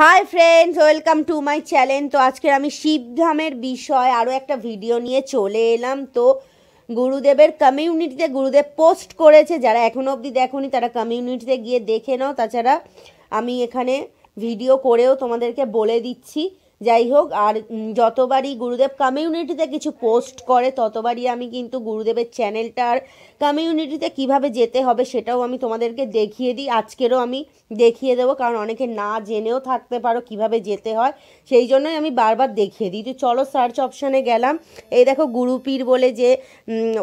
high friends welcome to my channel তো আজকের আমি শিবধামের বিষয় আরও একটা ভিডিও নিয়ে চলে এলাম তো গুরুদেবের কমিউনিটিতে গুরুদেব পোস্ট করেছে যারা এখনও অবধি দেখনি তারা কমিউনিটিতে গিয়ে দেখে নাও তাছাড়া আমি এখানে ভিডিও করেও তোমাদেরকে বলে দিচ্ছি যাই হোক আর যতবারই গুরুদেব কমিউনিটিতে কিছু পোস্ট করে ততবারই আমি কিন্তু গুরুদেবের চ্যানেলটা আর কমিউনিটিতে কিভাবে যেতে হবে সেটাও আমি তোমাদেরকে দেখিয়ে দিই আজকেরও আমি দেখিয়ে দেবো কারণ অনেকে না জেনেও থাকতে পারো কিভাবে যেতে হয় সেই জন্যই আমি বারবার দেখিয়ে দিই তো চলো সার্চ অপশানে গেলাম এই দেখো গুরুপীর বলে যে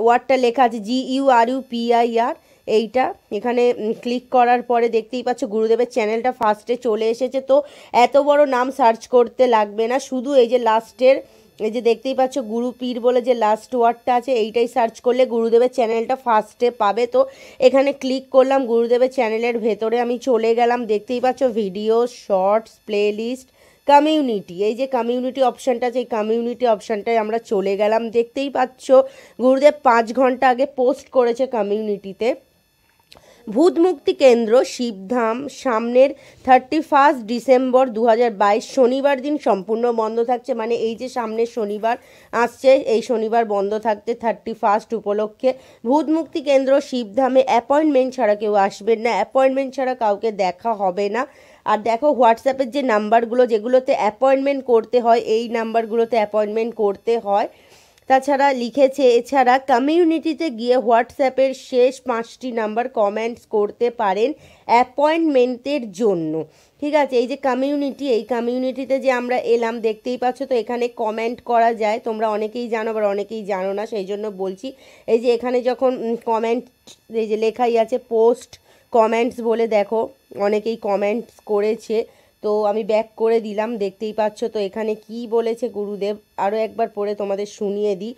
ওয়ার্ডটা লেখা আছে G U R U P I R এইটা এখানে ক্লিক করার পরে দেখতেই পাচ্ছ গুরুদেবের চ্যানেলটা ফার্স্টে চলে এসেছে তো এত বড় নাম সার্চ করতে লাগবে না শুধু এই যে লাস্টের এই যে দেখতেই পাচ্ছ গুরু পীর বলে যে লাস্ট ওয়ার্ডটা আছে এইটাই সার্চ করলে গুরুদেবের চ্যানেলটা ফার্স্টে পাবে তো এখানে ক্লিক করলাম গুরুদেবের চ্যানেলের ভেতরে আমি চলে গেলাম দেখতেই পাচ্ছ ভিডিও শর্টস প্লেলিস্ট কমিউনিটি এই যে কমিউনিটি অপশানটা আছে এই কমিউনিটি অপশানটায় আমরা চলে গেলাম দেখতেই পাচ্ছ গুরুদেব পাঁচ ঘন্টা আগে পোস্ট করেছে কমিউনিটিতে ভূতমুক্তি কেন্দ্র শিবধাম সামনের থার্টি ফার্স্ট ডিসেম্বর দু শনিবার দিন সম্পূর্ণ বন্ধ থাকছে মানে এই যে সামনের শনিবার আসছে এই শনিবার বন্ধ থাকছে থার্টি ফার্স্ট উপলক্ষে ভূতমুক্তি কেন্দ্র শিবধামে অ্যাপয়েন্টমেন্ট ছাড়া কেউ আসবেন না অ্যাপয়েন্টমেন্ট ছাড়া কাউকে দেখা হবে না আর দেখো হোয়াটসঅ্যাপের যে নাম্বারগুলো যেগুলোতে অ্যাপয়েন্টমেন্ট করতে হয় এই নাম্বারগুলোতে অ্যাপয়েন্টমেন্ট করতে হয় তাছাড়া লিখেছে এছাড়া কমিউনিটিতে গিয়ে হোয়াটসঅ্যাপের শেষ পাঁচটি নাম্বার কমেন্টস করতে পারেন অ্যাপয়েন্টমেন্টের জন্য ঠিক আছে এই যে কমিউনিটি এই কমিউনিটিতে যে আমরা এলাম দেখতেই পাচ্ছ তো এখানে কমেন্ট করা যায় তোমরা অনেকেই জানো আবার অনেকেই জানো না সেই জন্য বলছি এই যে এখানে যখন কমেন্ট এই যে লেখাই আছে পোস্ট কমেন্টস বলে দেখো অনেকেই কমেন্টস করেছে তো আমি ব্যাক করে দিলাম দেখতেই পাচ্ছ তো এখানে কি বলেছে গুরুদেব আরও একবার পড়ে তোমাদের শুনিয়ে দিই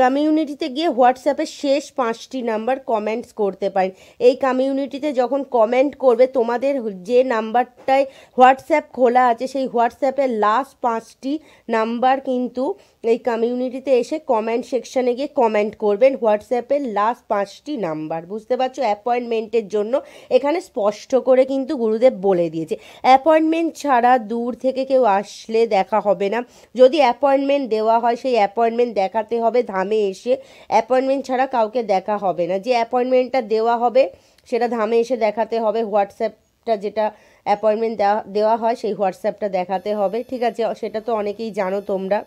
কমিউনিটিতে গিয়ে হোয়াটসঅ্যাপে শেষ পাঁচটি নাম্বার কমেন্টস করতে পারেন এই কমিউনিটিতে যখন কমেন্ট করবে তোমাদের যে নাম্বারটায় হোয়াটসঅ্যাপ খোলা আছে সেই হোয়াটসঅ্যাপে লাস্ট পাঁচটি নাম্বার কিন্তু এই কমিউনিটিতে এসে কমেন্ট সেকশানে গিয়ে কমেন্ট করবেন হোয়াটসঅ্যাপের লাস্ট পাঁচটি নাম্বার বুঝতে পারছো অ্যাপয়েন্টমেন্টের জন্য এখানে স্পষ্ট করে কিন্তু গুরুদেব বলে দিয়েছে অ্যাপয়েন্টমেন্ট ছাড়া দূর থেকে কেউ আসলে দেখা হবে না যদি অ্যাপয়েন্টমেন্ট দেওয়া হয় সেই অ্যাপয়েন্টমেন্ট দেখাতে হবে ধামে এসে অ্যাপয়েন্টমেন্ট ছাড়া কাউকে দেখা হবে না যে অ্যাপয়েন্টমেন্টটা দেওয়া হবে সেটা ধামে এসে দেখাতে হবে হোয়াটসঅ্যাপটা যেটা অ্যাপয়েন্টমেন্ট দেওয়া হয় সেই হোয়াটসঅ্যাপটা দেখাতে হবে ঠিক আছে সেটা তো অনেকেই জানো তোমরা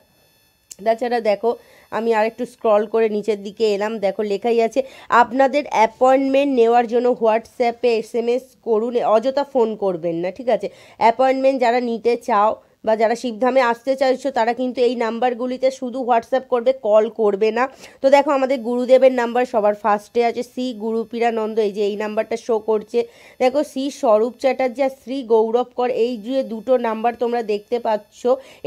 তাছাড়া দেখো আমি আরেকটু স্ক্রল করে নিচের দিকে এলাম দেখো লেখাই আছে আপনাদের অ্যাপয়েন্টমেন্ট নেওয়ার জন্য হোয়াটসঅ্যাপে এস করুন অযথা ফোন করবেন না ঠিক আছে অ্যাপয়েন্টমেন্ট যারা নিতে চাও বা যারা শিবধামে আসতে চাইছো তারা কিন্তু এই নাম্বারগুলিতে শুধু হোয়াটসঅ্যাপ করবে কল করবে না তো দেখো আমাদের গুরুদেবের নাম্বার সবার ফার্স্টে আছে শ্রী গুরুপীরানন্দ এই যে এই নাম্বারটা শো করছে দেখো শ্রী স্বরূপ চ্যাটার্জি আর শ্রী গৌরব কর এই যে দুটো নাম্বার তোমরা দেখতে পাচ্ছ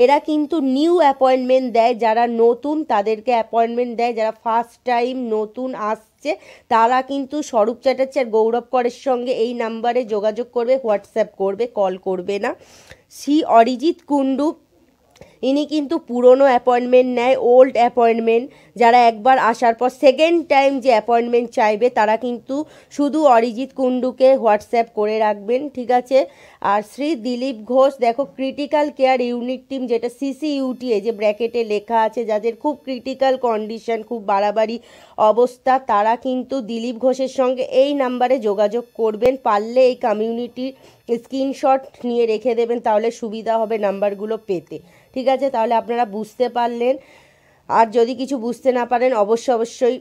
এরা কিন্তু নিউ অ্যাপয়েন্টমেন্ট দেয় যারা নতুন তাদেরকে অ্যাপয়েন্টমেন্ট দেয় যারা ফার্স্ট টাইম নতুন আস থাকছে তারা কিন্তু স্বরূপ চ্যাটার্জি আর গৌরব করের সঙ্গে এই নাম্বারে যোগাযোগ করবে হোয়াটসঅ্যাপ করবে কল করবে না শ্রী অরিজিৎ কুণ্ডু ইনি কিন্তু পুরনো অ্যাপয়েন্টমেন্ট নেয় ওল্ড অ্যাপয়েন্টমেন্ট যারা একবার আসার পর সেকেন্ড টাইম যে অ্যাপয়েন্টমেন্ট চাইবে তারা কিন্তু শুধু অরিজিৎ কুণ্ডুকে হোয়াটসঅ্যাপ করে রাখবেন ঠিক আছে আর শ্রী দিলীপ ঘোষ দেখো ক্রিটিক্যাল কেয়ার ইউনিট টিম যেটা সিসিইউটি এ যে ব্র্যাকেটে লেখা আছে যাদের খুব ক্রিটিক্যাল কন্ডিশন খুব বাড়াবাড়ি অবস্থা তারা কিন্তু দিলীপ ঘোষের সঙ্গে এই নাম্বারে যোগাযোগ করবেন পারলে এই কমিউনিটির স্ক্রিনশট নিয়ে রেখে দেবেন তাহলে সুবিধা হবে নাম্বারগুলো পেতে ঠিক আছে তাহলে আপনারা বুঝতে পারলেন আর যদি কিছু বুঝতে না পারেন অবশ্য অবশ্যই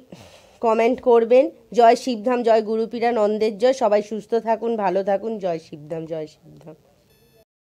কমেন্ট করবেন জয় শিবধাম জয় গুরুপীরা নন্দের জয় সবাই সুস্থ থাকুন ভালো থাকুন জয় শিবধাম জয় শিবধাম